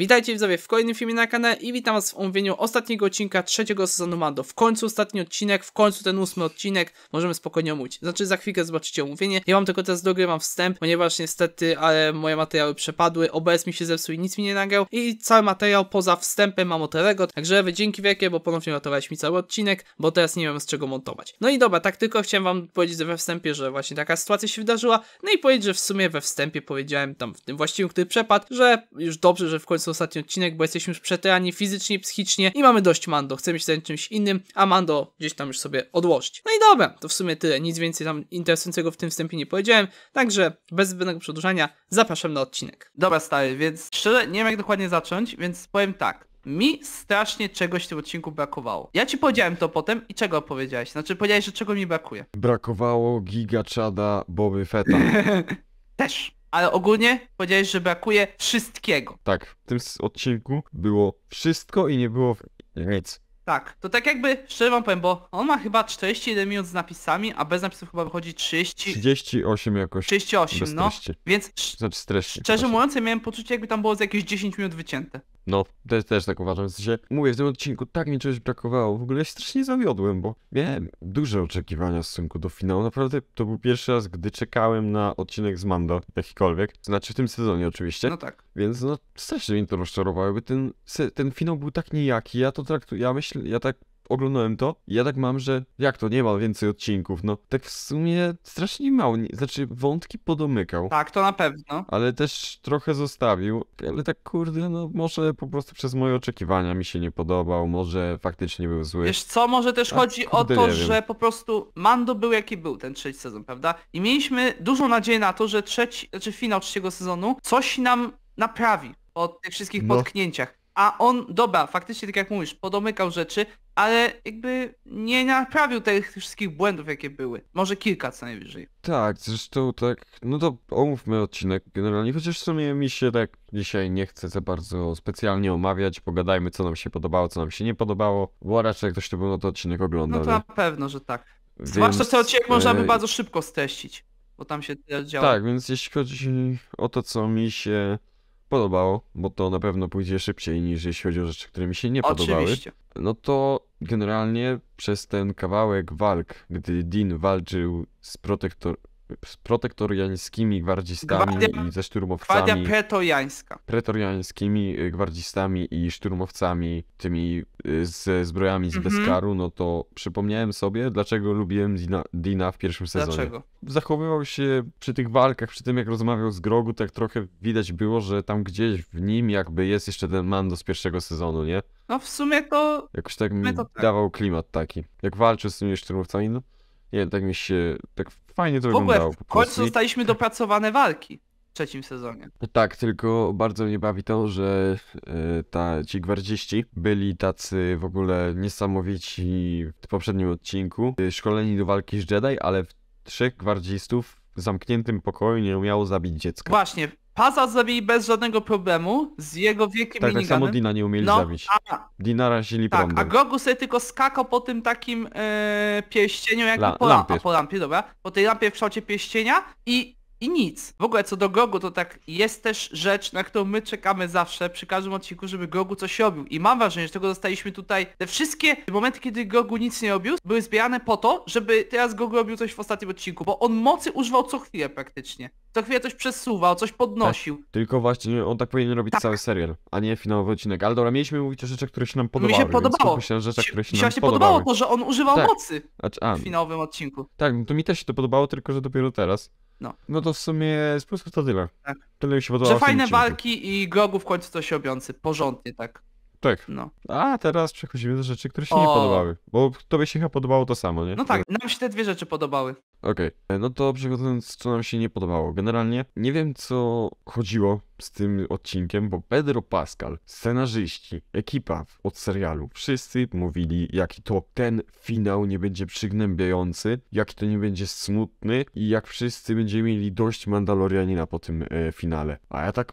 Witajcie widzowie w kolejnym filmie na kanale i witam was w omówieniu ostatniego odcinka trzeciego sezonu Mando. W końcu ostatni odcinek, w końcu ten ósmy odcinek, możemy spokojnie omówić. Znaczy za chwilkę zobaczycie omówienie. Ja mam tylko teraz dogrywam wstęp, ponieważ niestety, ale moje materiały przepadły, OBS mi się zepsuł i nic mi nie nagrał i cały materiał poza wstępem mam od także dzięki wielkie, bo ponownie ratowałeś mi cały odcinek, bo teraz nie wiem z czego montować. No i dobra, tak tylko chciałem wam powiedzieć we wstępie, że właśnie taka sytuacja się wydarzyła, no i powiedzieć, że w sumie we wstępie powiedziałem tam w tym właściwym, który przepadł, że już dobrze, że w końcu ostatni odcinek, bo jesteśmy już przetrani fizycznie, psychicznie i mamy dość Mando. Chcemy się zająć czymś innym, a Mando gdzieś tam już sobie odłożyć. No i dobra, to w sumie tyle. Nic więcej tam interesującego w tym wstępie nie powiedziałem, także bez zbędnego przedłużania zapraszam na odcinek. Dobra stary, więc szczerze nie wiem jak dokładnie zacząć, więc powiem tak. Mi strasznie czegoś w tym odcinku brakowało. Ja ci powiedziałem to potem i czego powiedziałeś? Znaczy powiedziałeś, że czego mi brakuje. Brakowało Giga Chada Boby Feta. Też ale ogólnie powiedziałeś, że brakuje wszystkiego. Tak, w tym odcinku było wszystko i nie było nic. Tak, to tak jakby, szczerze wam powiem, bo on ma chyba 41 minut z napisami, a bez napisów chyba wychodzi 30... 38 jakoś. 38, bez no. Więc znaczy szczerze mówiąc, ja miałem poczucie, jakby tam było z jakieś 10 minut wycięte. No, też, też tak uważam. W sensie, mówię, w tym odcinku tak mi czegoś brakowało. W ogóle ja się strasznie zawiodłem, bo miałem duże oczekiwania w stosunku do finału. Naprawdę to był pierwszy raz, gdy czekałem na odcinek z Mando, jakikolwiek. Znaczy w tym sezonie oczywiście. No tak. Więc no, strasznie mnie to rozczarowało, bo ten, ten finał był tak niejaki. Ja to traktuję, ja myślę, ja tak oglądałem to, ja tak mam, że jak to, nie ma więcej odcinków, no tak w sumie strasznie mało, nie, znaczy wątki podomykał. Tak, to na pewno. Ale też trochę zostawił, ale tak kurde, no może po prostu przez moje oczekiwania mi się nie podobał, może faktycznie był zły. Wiesz co, może też chodzi kurde, o to, że po prostu Mando był jaki był ten trzeci sezon, prawda? I mieliśmy dużą nadzieję na to, że trzeci, znaczy finał trzeciego sezonu coś nam naprawi po tych wszystkich no. potknięciach. A on, dobra, faktycznie tak jak mówisz, podomykał rzeczy, ale jakby nie naprawił tych wszystkich błędów, jakie były. Może kilka co najwyżej. Tak, zresztą tak, no to omówmy odcinek generalnie, chociaż w sumie mi się tak dzisiaj nie chce za bardzo specjalnie omawiać, pogadajmy co nam się podobało, co nam się nie podobało, bo raczej jak ktoś to był, no to odcinek oglądał. No to na pewno, że tak. Więc... Zwłaszcza ten odcinek e, można by bardzo szybko steścić, bo tam się działo. Tak, więc jeśli chodzi o to, co mi się podobało, bo to na pewno pójdzie szybciej niż jeśli chodzi o rzeczy, które mi się nie podobały. Oczywiście. No to generalnie przez ten kawałek walk, gdy Dean walczył z protektor z protektoriańskimi gwardzistami Gwardia, i ze szturmowcami. Gwardia pretoriańska. Pretoriańskimi y, gwardzistami i szturmowcami, tymi y, ze zbrojami z mhm. Beskaru, no to przypomniałem sobie, dlaczego lubiłem Dina, Dina w pierwszym sezonie. Dlaczego? Zachowywał się przy tych walkach, przy tym jak rozmawiał z Grogu, tak trochę widać było, że tam gdzieś w nim jakby jest jeszcze ten Mando z pierwszego sezonu, nie? No w sumie to... Jakoś tak mi to tak. dawał klimat taki. Jak walczył z tymi szturmowcami, no nie, tak mi się... Tak fajnie to w ogóle wyglądało. W końcu dopracowane walki w trzecim sezonie. Tak, tylko bardzo mnie bawi to, że e, ta, ci gwardziści byli tacy w ogóle niesamowici w poprzednim odcinku, e, szkoleni do walki z Jedi, ale w trzech gwardzistów w zamkniętym pokoju nie umiało zabić dziecka. Właśnie, Paza zabili bez żadnego problemu, z jego wiekiem. Tak, tak samo Dina nie umieli no, zabić. A, Dina razili tak, prądem. A Grogu sobie tylko skakał po tym takim e, pierścieniu, jak La, po, lampie. A, po lampie, dobra. Po tej lampie w kształcie pierścienia i i nic. W ogóle co do Gogu, to tak jest też rzecz, na którą my czekamy zawsze przy każdym odcinku, żeby Gogu coś robił. I mam wrażenie, że tego dostaliśmy tutaj. Te wszystkie momenty, kiedy Gogu nic nie robił, były zbierane po to, żeby teraz Gogu robił coś w ostatnim odcinku, bo on mocy używał co chwilę praktycznie co chwilę coś przesuwał, coś podnosił. Tak, tylko właśnie on tak powinien robić tak. cały serial, a nie finałowy odcinek. Ale dobra, mieliśmy mówić o rzeczach, które się nam podobały. Mi się podobało. Myślę, rzeczach, które się, mi się nam podobało to, że on używał tak. mocy znaczy, a, w finałowym odcinku. Tak, no to mi też się to podobało, tylko że dopiero teraz. No. no to w sumie z plusów to tyle. Tak. Tyle mi się podobało. Że fajne odcinku. walki i Grogu w końcu coś obiący, porządnie tak. Tak. No. A teraz przechodzimy do rzeczy, które się nie podobały. Bo tobie się chyba podobało to samo, nie? no tak, nam się te dwie rzeczy podobały. Okej, e, no to przechodząc, co nam się nie podobało. Generalnie nie wiem, co chodziło z tym odcinkiem, bo Pedro Pascal, scenarzyści, ekipa od serialu, wszyscy mówili, jaki to ten finał nie będzie przygnębiający, jaki to nie będzie smutny i jak wszyscy będziemy mieli dość Mandalorianina po tym e, finale. A ja tak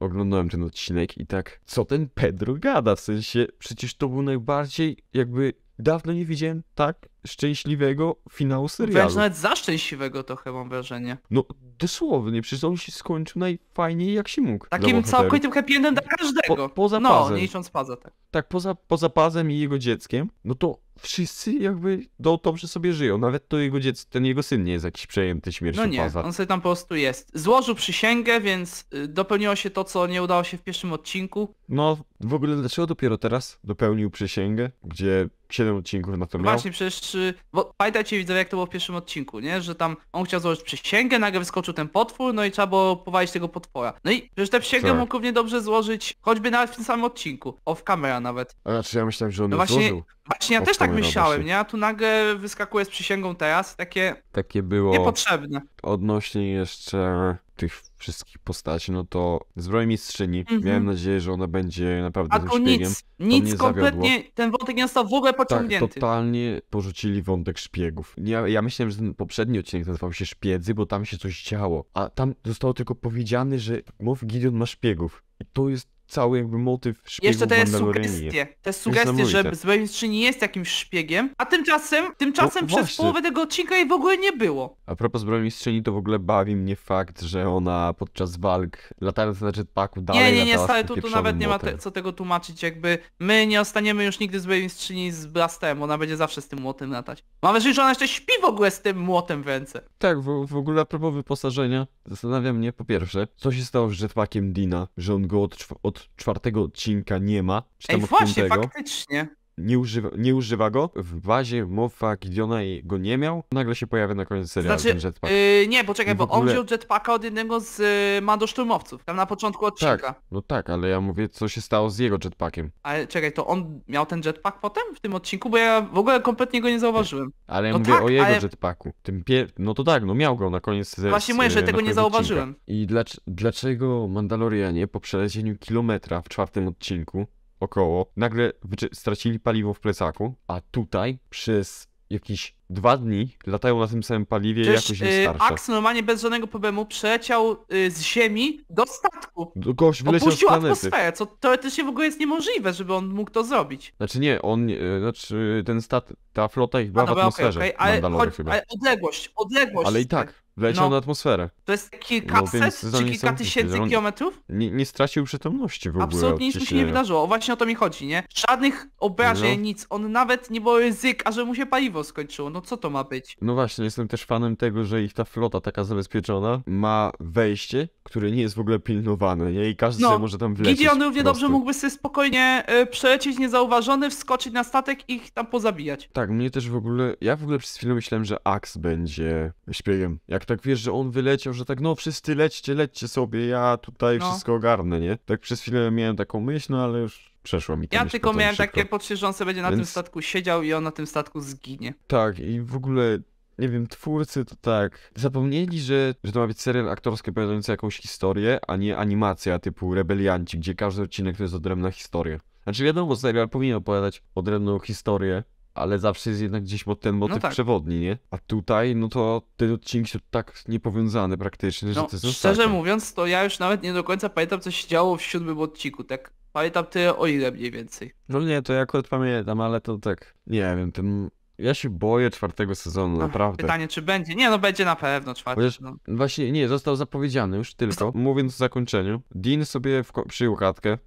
oglądałem ten odcinek i tak, co ten Pedro gada? W sensie, przecież to był najbardziej jakby dawno nie widziałem tak szczęśliwego finału serialu. Wręcz nawet za szczęśliwego trochę mam wrażenie. No dosłownie, przecież on się skończył najfajniej jak się mógł. Takim całkowitym happy endem dla każdego. Po, poza no, pazem. nie licząc paza, tak. Tak, poza, poza pazem i jego dzieckiem, no to wszyscy jakby do, dobrze sobie żyją. Nawet to jego dziecko, ten jego syn nie jest jakiś przejęty śmiercią No nie, paza. on sobie tam po prostu jest. Złożył przysięgę, więc y, dopełniło się to, co nie udało się w pierwszym odcinku. No, w ogóle dlaczego dopiero teraz dopełnił przysięgę, gdzie 7 odcinków na to miał? Właśnie, przecież czy... Bo pamiętajcie widzowie jak to było w pierwszym odcinku, nie? Że tam on chciał złożyć przysięgę, nagle wyskoczył ten potwór, no i trzeba było powalić tego potwora. No i przecież tę przysięgę tak. mógł równie dobrze złożyć choćby nawet w tym samym odcinku. Off camera nawet. A znaczy ja myślałem, że on no właśnie... złożył. Właśnie ja też tak myślałem, nie? A tu nagle wyskakuje z przysięgą teraz, takie... Takie było... Niepotrzebne. Odnośnie jeszcze tych wszystkich postaci, no to Zbroj Mistrzyni, mhm. miałem nadzieję, że ona będzie naprawdę A tu nic, nic kompletnie, zawiodło. ten wątek nie został w ogóle tak, pociągnięty. Tak, totalnie porzucili wątek szpiegów. Ja, ja myślałem, że ten poprzedni odcinek nazywał się Szpiedzy, bo tam się coś działo, a tam zostało tylko powiedziane, że mów Gideon ma szpiegów. I to jest cały jakby motyw szpiegów Jeszcze te sugestie, te sugestie, że Zbawicielczyni jest jakimś szpiegiem, a tymczasem, tymczasem przez właśnie. połowę tego odcinka jej w ogóle nie było. A propos Zbawicielczyni, to w ogóle bawi mnie fakt, że ona podczas walk latając na jetpacku dalej Nie, nie, nie, stary, tu, tu nawet nie ma te, co tego tłumaczyć, jakby my nie ostaniemy już nigdy Zbawicielczyni z Blastem, ona będzie zawsze z tym młotem latać. Mam wrażenie, że ona jeszcze śpi w ogóle z tym młotem w ręce. Tak, w, w ogóle a propos wyposażenia, zastanawia mnie po pierwsze, co się stało z jetpackiem Dina, że on go od, od czwartego odcinka nie ma. Czy tam Ej, właśnie, faktycznie nie używa, nie używa go. W bazie Moffa Gideona go nie miał. Nagle się pojawia na koniec serialu znaczy, ten jetpack. Yy, nie, poczekaj, bo ogóle... on wziął jetpacka od jednego z yy, mandosturmowców. Tam na początku odcinka. Tak, no tak, ale ja mówię, co się stało z jego jetpackiem. Ale czekaj, to on miał ten jetpack potem w tym odcinku? Bo ja w ogóle kompletnie go nie zauważyłem. Ale ja no mówię tak, o jego ale... jetpacku. Tym pier... No to tak, no miał go na koniec serialu. Właśnie mówię, że e, tego nie zauważyłem. Odcinka. I dlaczego Mandalorianie po przelezieniu kilometra w czwartym odcinku około, nagle stracili paliwo w plecaku, a tutaj przez jakieś dwa dni latają na tym samym paliwie Przecież, jakoś y, im starsze. Yy, Aks normalnie bez żadnego problemu przeleciał y, z ziemi do statku. Do gość wyleciał Opuścił z planety. atmosferę, co teoretycznie w ogóle jest niemożliwe, żeby on mógł to zrobić. Znaczy nie, on, y, znaczy ten stat, ta flota ich była A, dobra, w atmosferze okay, okay. Ale, choć, chyba. ale odległość, odległość. Ale i tak. Wleciał no, na atmosferę. To jest kilkaset no, czy kilka tysięcy on, kilometrów? Nie, nie, stracił przytomności w ogóle. Absolutnie nic mu się nie wydarzyło, właśnie o to mi chodzi, nie? Żadnych obrażeń, no. nic. On nawet nie był ryzyk, a że mu się paliwo skończyło. No co to ma być? No właśnie, jestem też fanem tego, że ich ta flota taka zabezpieczona ma wejście, które nie jest w ogóle pilnowane, nie? I każdy no, może tam wlecieć. Gideon równie dobrze mógłby sobie spokojnie y, przelecieć niezauważony, wskoczyć na statek i ich tam pozabijać. Tak, mnie też w ogóle... Ja w ogóle przez chwilę myślałem, że Axe będzie śpiegiem. Jak tak wiesz, że on wyleciał, że tak no wszyscy lećcie, lećcie sobie, ja tutaj no. wszystko ogarnę, nie? Tak przez chwilę miałem taką myśl, no ale już przeszła mi Ja tylko miałem szybko. takie poczucie, że on sobie będzie na tym statku siedział i on na tym statku zginie. Tak i w ogóle nie wiem, twórcy to tak, zapomnieli, że, że to ma być serial aktorski opowiadający jakąś historię, a nie animacja typu Rebelianci, gdzie każdy odcinek to jest odrębna historia. Znaczy wiadomo, serial powinien opowiadać odrębną historię, ale zawsze jest jednak gdzieś ten motyw no tak. przewodni, nie? A tutaj, no to te odcinki są tak niepowiązane praktycznie, no, że to jest Szczerze ostatnie. mówiąc, to ja już nawet nie do końca pamiętam, co się działo w siódmym odcinku, tak? Pamiętam ty o ile mniej więcej. No nie, to ja akurat pamiętam, ale to tak, nie wiem, ten ja się boję czwartego sezonu, naprawdę. Pytanie, czy będzie? Nie, no będzie na pewno czwarty. Chociaż, Właśnie, nie, został zapowiedziany już tylko. Mówiąc o zakończeniu, Dean sobie przyjął chatkę,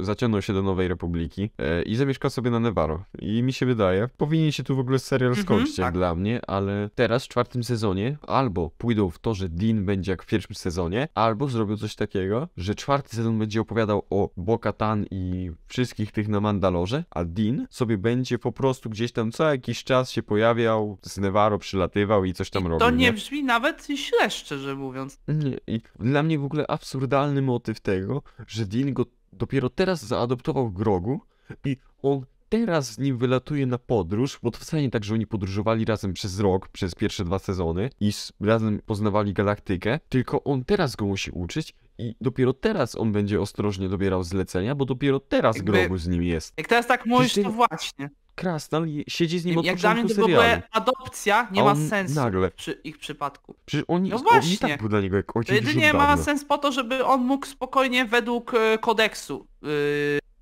zaciągnął się do Nowej Republiki e, i zamieszkał sobie na Nevaro. I mi się wydaje, powinien się tu w ogóle serial mhm, skończyć tak. dla mnie, ale teraz w czwartym sezonie albo pójdą w to, że Dean będzie jak w pierwszym sezonie, albo zrobią coś takiego, że czwarty sezon będzie opowiadał o Bokatan i wszystkich tych na Mandalorze, a Dean sobie będzie po prostu gdzieś tam co jakiś czas raz się pojawiał, z Nevaro przylatywał i coś tam I robił. To nie, nie, brzmi nawet źle, szczerze mówiąc. Nie, i dla mnie w ogóle absurdalny motyw tego, że Dean go dopiero teraz zaadoptował Grogu i on teraz z nim wylatuje na podróż, bo to wcale nie tak, że oni podróżowali razem przez rok, przez pierwsze dwa sezony i razem poznawali galaktykę, tylko on teraz go musi uczyć i dopiero teraz on będzie ostrożnie dobierał zlecenia, bo dopiero teraz Jakby, Grogu z nim jest. Jak teraz tak mówisz, ty... to właśnie. Krasnal siedzi z nim od Jak dla mnie to serialu. w adopcja nie ma sensu nagle. przy ich przypadku. Przecież no on, no właśnie. on tak był dla niego jak ojciec To jedynie ma sens po to, żeby on mógł spokojnie według e, kodeksu yy,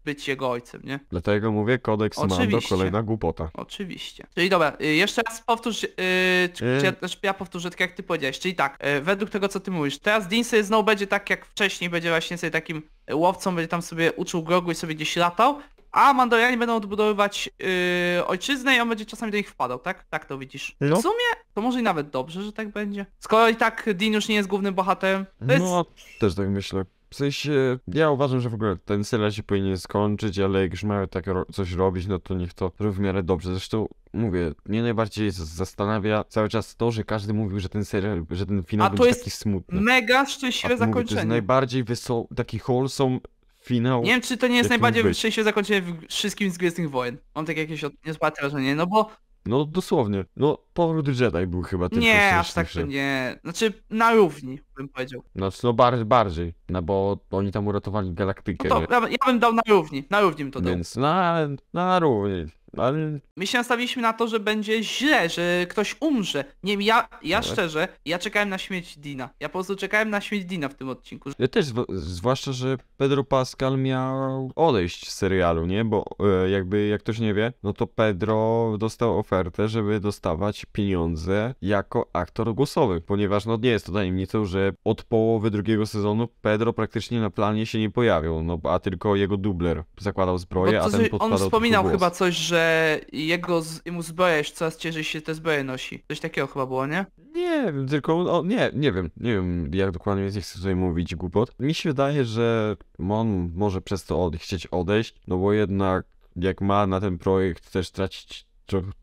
być jego ojcem, nie? Dlatego mówię, kodeks Oczywiście. Mando, kolejna głupota. Oczywiście. Czyli dobra, y, jeszcze raz powtórz, yy, czy, Ja, y. ja powtórzę tak jak ty powiedziałeś, czyli tak, yy, według tego co ty mówisz, teraz Dean sobie znowu będzie tak jak wcześniej, będzie właśnie sobie takim łowcą, będzie tam sobie uczył grogu i sobie gdzieś latał, a Mandalorianie będą odbudowywać yy, ojczyznę i on będzie czasami do nich wpadał, tak? Tak to widzisz. No. W sumie to może i nawet dobrze, że tak będzie. Skoro i tak Din już nie jest głównym bohaterem, to jest... No, też tak myślę. W sensie, ja uważam, że w ogóle ten serial się powinien skończyć, ale jak już mają tak ro coś robić, no to niech to w miarę dobrze. Zresztą, mówię, mnie najbardziej zastanawia cały czas to, że każdy mówił, że ten serial, że ten finał A to będzie jest taki smutny. mega szczęśliwe A, zakończenie. to jest najbardziej taki wholesome finał. Nie wiem, czy to nie jest najbardziej być. szczęście zakończenie wszystkim z Gwiezdnych Wojen. Mam takie jakieś niezbate wrażenie, no bo... No dosłownie, no powrót Jedi był chyba tylko Nie, aż tak to nie. Znaczy na równi, bym powiedział. Znaczy no bar bardziej, no bo oni tam uratowali galaktykę. No to, ja, bym dał na równi, na równi bym to dał. Więc na, na równi, ale... My się nastawiliśmy na to, że będzie źle, że ktoś umrze. Nie ja, ja tak. szczerze, ja czekałem na śmierć Dina. Ja po prostu czekałem na śmierć Dina w tym odcinku. Ja też, zwłaszcza, że Pedro Pascal miał odejść z serialu, nie? Bo e, jakby, jak ktoś nie wie, no to Pedro dostał ofertę, żeby dostawać pieniądze jako aktor głosowy, ponieważ no nie jest to tajemnicą, że od połowy drugiego sezonu Pedro praktycznie na planie się nie pojawił, no a tylko jego dubler zakładał zbroję, a ten podkładał On wspominał chyba coś, że jego z, mu zbroja coraz ciężej się te zbroje nosi. Coś takiego chyba było, nie? Nie wiem, tylko o, nie, nie wiem, nie wiem jak dokładnie jest, nie chcę tutaj mówić głupot. Mi się wydaje, że on może przez to od, chcieć odejść, no bo jednak jak ma na ten projekt też tracić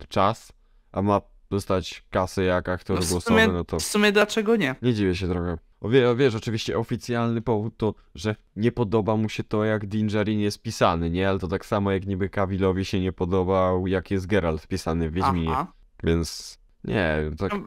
czas, a ma dostać kasę jak aktor no głosowy, no to... W sumie dlaczego nie? Nie dziwię się trochę. Wie, oczywiście oficjalny powód to, że nie podoba mu się to, jak Dingerin jest pisany, nie? Ale to tak samo jak niby Kawilowi się nie podobał, jak jest Geralt pisany w Wiedźminie. Aha. Więc nie, tak... No,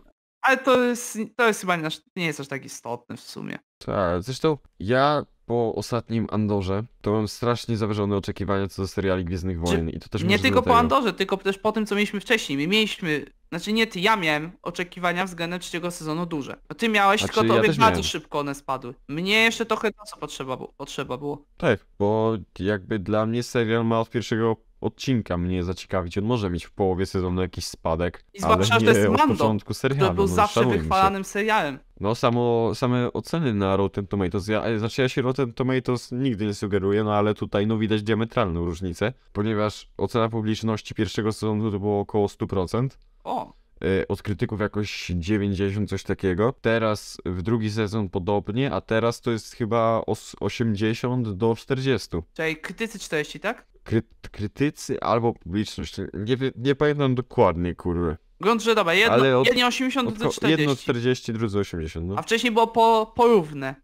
ale to jest, to jest chyba nie, nie jest aż tak istotne w sumie. Tak, zresztą ja po ostatnim Andorze to mam strasznie zawyżone oczekiwania co do seriali Gwiezdnych Wojen Czy... i to też Nie tylko po Andorze, tylko też po tym, co mieliśmy wcześniej. My mieliśmy znaczy nie ty, ja miałem oczekiwania względem trzeciego sezonu duże. No ty miałeś, A tylko czyli to ja bardzo miałem. szybko one spadły. Mnie jeszcze trochę czasu potrzeba, potrzeba było. Tak, bo jakby dla mnie serial ma od pierwszego odcinka mnie zaciekawić. On może mieć w połowie sezonu jakiś spadek, I ale nie to jest od Mando, początku serialu. To był no, zawsze wychwalanym się. serialem. No samo, same oceny na Rotten Tomatoes, ja, e, znaczy ja się Rotten Tomatoes nigdy nie sugeruję, no ale tutaj no widać diametralną różnicę, ponieważ ocena publiczności pierwszego sezonu to było około 100%. O! Y, od krytyków jakoś 90, coś takiego. Teraz w drugi sezon podobnie, a teraz to jest chyba 80 do 40. Czyli krytycy 40, tak? Kry krytycy albo publiczność. Nie, nie pamiętam dokładnie, kurwa. Grunt, że dobra, jedno, Ale od, jedno 80 do 40. Jedno 40, drugie 80. No. A wcześniej było po, porówne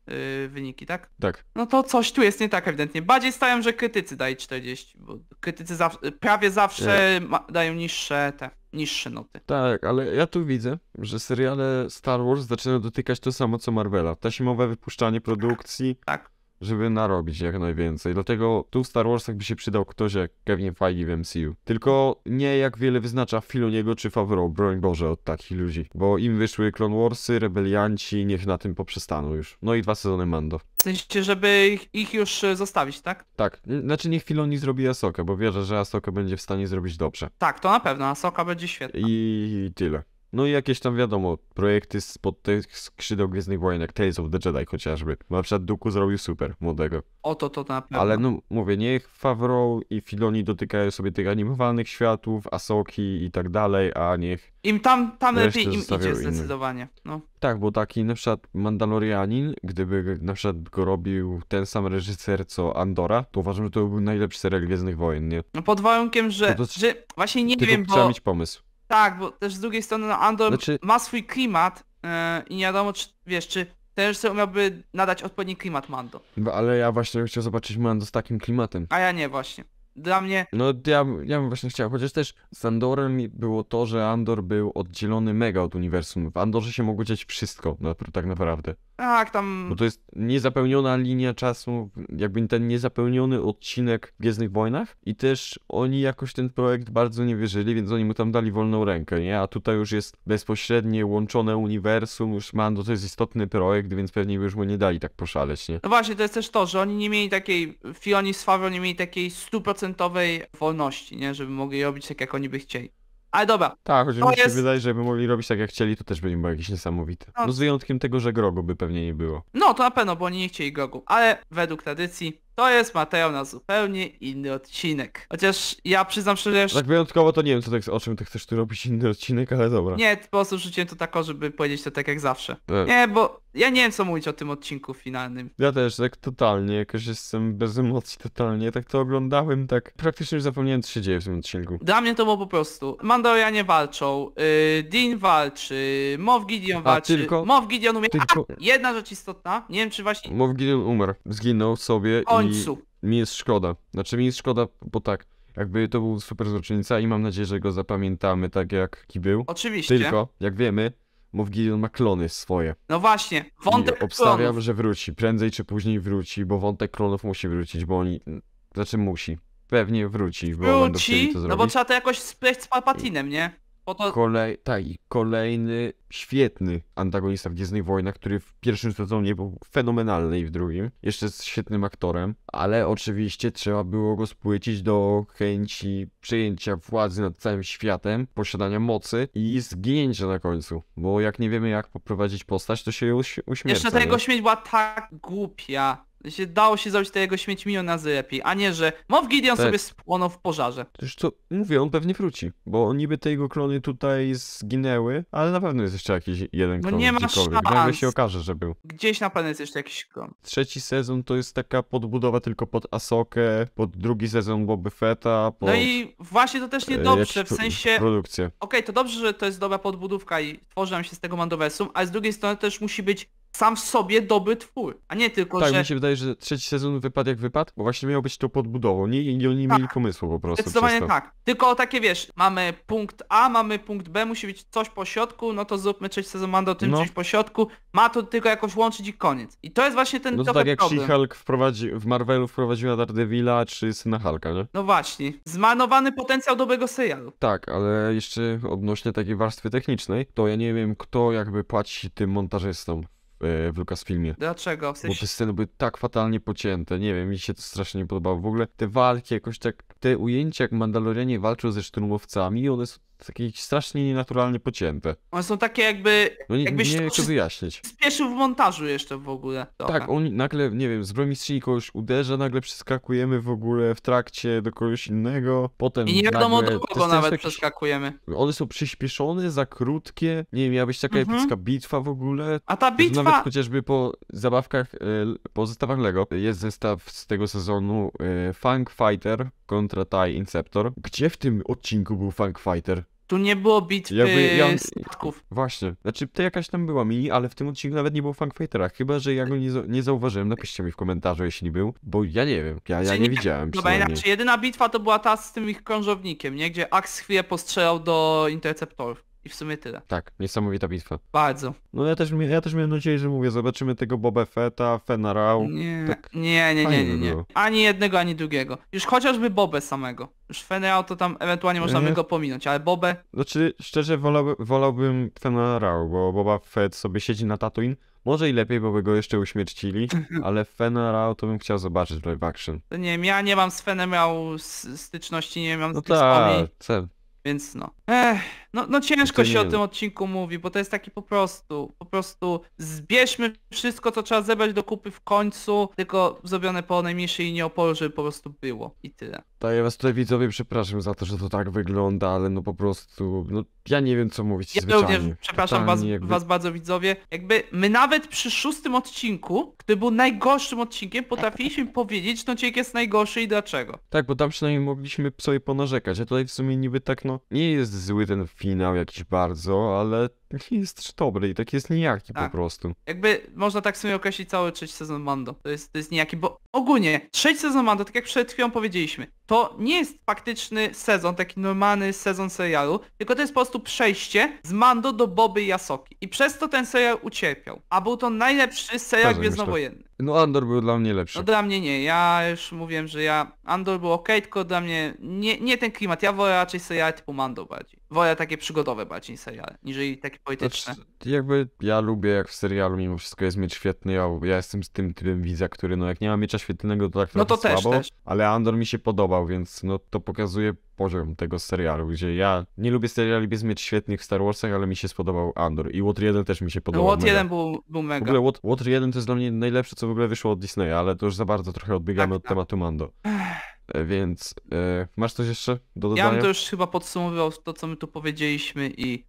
yy, wyniki, tak? Tak. No to coś tu jest nie tak ewidentnie. Bardziej stają, że krytycy dają 40, bo krytycy zaw prawie zawsze e. dają niższe te niższe noty. Tak, ale ja tu widzę, że seriale Star Wars zaczynają dotykać to samo co Marvela. Taśmowe wypuszczanie produkcji. Tak. tak żeby narobić jak najwięcej. Dlatego tu w Star Warsach by się przydał ktoś jak Kevin Feige w MCU. Tylko nie jak wiele wyznacza Filoniego czy Favreau, broń Boże, od takich ludzi. Bo im wyszły Clone Warsy, Rebelianci, niech na tym poprzestaną już. No i dwa sezony Mando. W sensie, żeby ich, już e, zostawić, tak? Tak. Znaczy niech Filoni zrobi Asokę, bo wierzę, że Asoka będzie w stanie zrobić dobrze. Tak, to na pewno. Asoka będzie świetna. I tyle. No i jakieś tam wiadomo, projekty spod tych skrzydeł Gwiezdnych Wojen, jak Tales of the Jedi chociażby. Na przykład Duku zrobił super młodego. Oto to na pewno. Ale no mówię, niech Favreau i Filoni dotykają sobie tych animowanych światów, Asoki i tak dalej, a niech... Im tam, tam lepiej im idzie zdecydowanie. No. Tak, bo taki na przykład Mandalorianin, gdyby na przykład go robił ten sam reżyser co Andora, to uważam, że to byłby najlepszy serial Gwiezdnych Wojen, nie? No pod warunkiem, że... To, to... że... Właśnie nie wiem, bo... trzeba mieć pomysł. Tak, bo też z drugiej strony no Andor znaczy... ma swój klimat yy, i nie wiadomo, czy, wiesz, czy ten sobie umiałby nadać odpowiedni klimat Mando. Ale ja właśnie chciał zobaczyć Mando z takim klimatem. A ja nie właśnie. Dla mnie... No ja, ja bym właśnie chciał, chociaż też z Andorem było to, że Andor był oddzielony mega od uniwersum. W Andorze się mogło dziać wszystko, tak naprawdę. Tak, tam. Bo to jest niezapełniona linia czasu, jakby ten niezapełniony odcinek w Gwiezdnych Wojnach i też oni jakoś ten projekt bardzo nie wierzyli, więc oni mu tam dali wolną rękę, nie? A tutaj już jest bezpośrednie łączone uniwersum, już Mando to jest istotny projekt, więc pewnie już mu nie dali tak poszaleć, nie? No właśnie, to jest też to, że oni nie mieli takiej, Filoni z Favreau nie mieli takiej stuprocentowej wolności, nie? Żeby mogli robić tak, jak oni by chcieli. Ale dobra. Tak, choć mi jest... się wydaje, że jakby mogli robić tak jak chcieli, to też by im było jakieś niesamowite. No, no z wyjątkiem tego, że grogu by pewnie nie było. No to na pewno, bo oni nie chcieli grogu. Ale według tradycji to jest Mateo na zupełnie inny odcinek. Chociaż ja przyznam szczerze, że... Tak wyjątkowo to nie wiem co tak, o czym ty chcesz tu robić inny odcinek, ale dobra. Nie, po prostu rzuciłem to tak, żeby powiedzieć to tak jak zawsze. Tak. Nie, bo ja nie wiem co mówić o tym odcinku finalnym. Ja też, tak totalnie, jakoś jestem bez emocji totalnie, tak to oglądałem, tak praktycznie już zapomniałem co się dzieje w tym odcinku. Dla mnie to było po prostu, Mandalorianie walczą, yy, Dean walczy, Moff Gideon walczy, A, tylko... Moff Gideon umie... Tylko... A, jedna rzecz istotna, nie wiem czy właśnie... Moff Gideon umarł, zginął sobie o, końcu. Mi jest szkoda. Znaczy mi jest szkoda, bo tak, jakby to był super złoczyńca i mam nadzieję, że go zapamiętamy tak jak był. Oczywiście. Tylko, jak wiemy, Mów Gideon ma klony swoje. No właśnie, wątek klonów. obstawiam, że wróci. Prędzej czy później wróci, bo wątek klonów musi wrócić, bo oni... Znaczy musi. Pewnie wróci, bo Wróci, no bo trzeba to jakoś spleść z Palpatinem, nie? to... Kolej, tak, kolejny świetny antagonista w Gwiezdnych Wojnach, który w pierwszym sezonie był fenomenalny i w drugim. Jeszcze z świetnym aktorem, ale oczywiście trzeba było go spłycić do chęci przejęcia władzy nad całym światem, posiadania mocy i zginięcia na końcu. Bo jak nie wiemy jak poprowadzić postać, to się uś Jeszcze ta jego śmierć była tak głupia się dało się zrobić te jego śmieci milion razy lepiej, a nie, że Moff Gideon tak. sobie spłonął w pożarze. Też co mówię, on pewnie wróci, bo niby te jego klony tutaj zginęły, ale na pewno jest jeszcze jakiś jeden no klon. No nie ma szans. się okaże, że był. Gdzieś na pewno jest jeszcze jakiś klon. Trzeci sezon to jest taka podbudowa tylko pod Asokę, pod drugi sezon Boba Fetta, pod... No i właśnie to też niedobrze, e, w sensie... Produkcja. Okej, okay, to dobrze, że to jest dobra podbudówka i tworzy nam się z tego mandowesum, ale z drugiej strony też musi być sam w sobie dobry twór, a nie tylko, tak, że... Tak, mi się wydaje, że trzeci sezon wypadł jak wypadł, bo właśnie miał być to podbudową, nie? I oni tak. mieli pomysłu po prostu. Zdecydowanie tak. Tylko takie, wiesz, mamy punkt A, mamy punkt B, musi być coś po środku, no to zróbmy trzeci sezon, mam do tym no. coś po środku, ma to tylko jakoś łączyć i koniec. I to jest właśnie ten no to tak jak She-Hulk wprowadzi, w Marvelu wprowadziła Daredevila czy Syna Hulka, nie? No właśnie. Zmarnowany potencjał dobrego serialu. Tak, ale jeszcze odnośnie takiej warstwy technicznej, to ja nie wiem, kto jakby płaci tym montażystom w, e, w Lucasfilmie. Dlaczego? W sensie... Bo te sceny były tak fatalnie pocięte, nie wiem, mi się to strasznie nie podobało. W ogóle te walki jakoś tak, te ujęcia jak Mandalorianie walczą ze szturmowcami, one są takie strasznie nienaturalnie pocięte. One są takie jakby... No nie, jakbyś nie to wyjaśnić. Spieszył w montażu jeszcze w ogóle. Trochę. Tak, on nagle, nie wiem, zbromistrzyni kogoś uderza, nagle przeskakujemy w ogóle w trakcie do kogoś innego, potem... I nie wiadomo nagle... do kogo nawet przeskakujemy. One są przyspieszone, za krótkie, nie wiem, miała być taka mhm. epicka bitwa w ogóle. A ta bitwa... Nawet chociażby po zabawkach, e, po zestawach LEGO jest zestaw z tego sezonu e, Funk Fighter kontra TIE Inceptor. Gdzie w tym odcinku był Funk Fighter? Tu nie było bitwy Jakby ja- e, statków. Właśnie. Znaczy, to jakaś tam była mini, ale w tym odcinku nawet nie było Funkfightera. Chyba, że ja go nie, nie zauważyłem. Napiszcie mi w komentarzu, jeśli był, bo ja nie wiem. Ja, ja Czyli znaczy, nie widziałem Dobra, przynajmniej. inaczej, jedyna bitwa to była ta z tym ich krążownikiem, nie? Gdzie Axe chwilę postrzelał do interceptorów. I w sumie tyle. Tak, niesamowita bitwa. Bardzo. No ja też, ja też miałem nadzieję, że mówię, zobaczymy tego Boba Fetta, Fenarał. Nie, tak nie, nie, nie, nie, nie. ani jednego, ani drugiego. Już chociażby Bobę samego. Już Fenarau to tam ewentualnie można by mhm. go pominąć, ale Bobę... Znaczy, szczerze wolałby, wolałbym Fenarał, bo Boba Fett sobie siedzi na Tatooine, może i lepiej, bo by go jeszcze uśmiercili, ale Fenerał to bym chciał zobaczyć w live action. To nie wiem, ja nie mam z Fenerał styczności, nie mam no z tak, wspomnień, więc no. Ech. No, no ciężko się o tym odcinku mówi, bo to jest taki po prostu, po prostu zbierzmy wszystko, co trzeba zebrać do kupy w końcu, tylko zrobione po najmniejszej linii oporu, żeby po prostu było i tyle. Tak, ja was tutaj widzowie przepraszam za to, że to tak wygląda, ale no po prostu, no ja nie wiem co mówić Ja zwyczajnie. również przepraszam was, jakby... was bardzo widzowie. Jakby my nawet przy szóstym odcinku, który był najgorszym odcinkiem, potrafiliśmy powiedzieć, no ten odcinek jest najgorszy i dlaczego. Tak, bo tam przynajmniej mogliśmy sobie ponarzekać, a tutaj w sumie niby tak no, nie jest zły ten film, finał jakiś bardzo, ale Taki jest dobry i tak jest nijaki tak. po prostu. Jakby można tak sobie określić cały trzeci sezon Mando. To jest, to jest nijaki, bo ogólnie trzeci sezon Mando, tak jak przed chwilą powiedzieliśmy, to nie jest faktyczny sezon, taki normalny sezon serialu, tylko to jest po prostu przejście z Mando do Boby i Jasoki. I przez to ten serial ucierpiał. A był to najlepszy serial gwiezdnowojenny. No Andor był dla mnie lepszy. No dla mnie nie, ja już mówiłem, że ja... Andor był ok, tylko dla mnie nie, nie ten klimat. Ja wolę raczej seriale typu Mando bardziej. Wolę takie przygodowe bardziej seriale, niżeli takie poetyczne. Znaczy, jakby ja lubię, jak w serialu mimo wszystko jest mieć świetny. Ja, ja jestem z tym typem widza, który no jak nie ma miecza świetnego, to tak no to też, słabo. Też. Ale Andor mi się podobał, więc no to pokazuje poziom tego serialu, gdzie ja nie lubię seriali bez miecz świetnych w Star Warsach, ale mi się spodobał Andor i Water 1 też mi się podobał. No, Water 1 był, był mega. W ogóle Water, Water 1 to jest dla mnie najlepsze, co w ogóle wyszło od Disneya, ale to już za bardzo trochę odbiegamy tak, od tak. tematu Mando. E, więc e, masz coś jeszcze do dodania? Ja bym to już chyba podsumowywał to, co my tu powiedzieliśmy i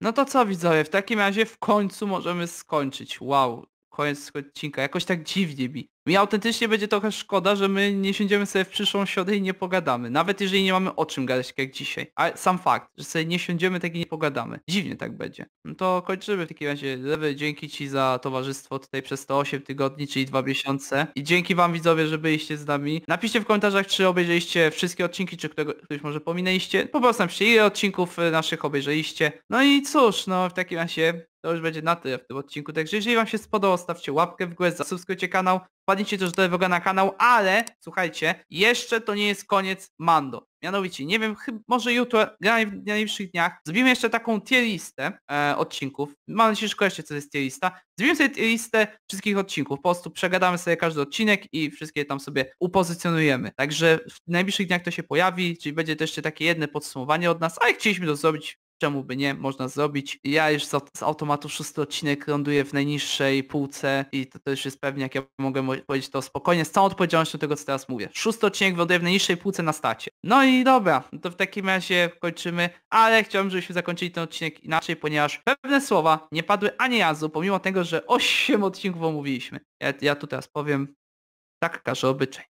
no to co widzowie, w takim razie w końcu możemy skończyć. Wow, koniec odcinka. Jakoś tak dziwnie mi. Mi autentycznie będzie trochę szkoda, że my nie siądziemy sobie w przyszłą środę i nie pogadamy. Nawet jeżeli nie mamy o czym gadać, tak jak dzisiaj. Ale sam fakt, że sobie nie siądziemy tak i nie pogadamy. Dziwnie tak będzie. No to kończymy w takim razie. Lewy, dzięki Ci za towarzystwo tutaj przez te 8 tygodni, czyli 2 miesiące. I dzięki Wam widzowie, że byliście z nami. Napiszcie w komentarzach, czy obejrzeliście wszystkie odcinki, czy którego, któryś może pominęliście. Po prostu napiszcie, ile odcinków e, naszych obejrzeliście. No i cóż, no w takim razie to już będzie na tyle w tym odcinku. Także jeżeli Wam się spodobało, stawcie łapkę w górę, zasubskrybujcie kanał, wpadnijcie też do Ewoga na kanał, ale słuchajcie, jeszcze to nie jest koniec Mando. Mianowicie, nie wiem, może jutro, w najbliższych dniach, zrobimy jeszcze taką tier listę e, odcinków. Mam nadzieję, że kojarzycie, co to jest tier lista. Zrobimy sobie tier listę wszystkich odcinków. Po prostu przegadamy sobie każdy odcinek i wszystkie tam sobie upozycjonujemy. Także w najbliższych dniach to się pojawi, czyli będzie też jeszcze takie jedne podsumowanie od nas, ale chcieliśmy to zrobić czemu by nie, można zrobić. Ja już z, automatu szósty odcinek ląduję w najniższej półce i to też jest pewnie, jak ja mogę powiedzieć to spokojnie, z całą odpowiedzialnością tego, co teraz mówię. Szósty odcinek ląduję w najniższej półce na stacie. No i dobra, to w takim razie kończymy, ale chciałbym, żebyśmy zakończyli ten odcinek inaczej, ponieważ pewne słowa nie padły ani razu, pomimo tego, że osiem odcinków omówiliśmy. Ja, ja tu teraz powiem, tak każe obyczaj.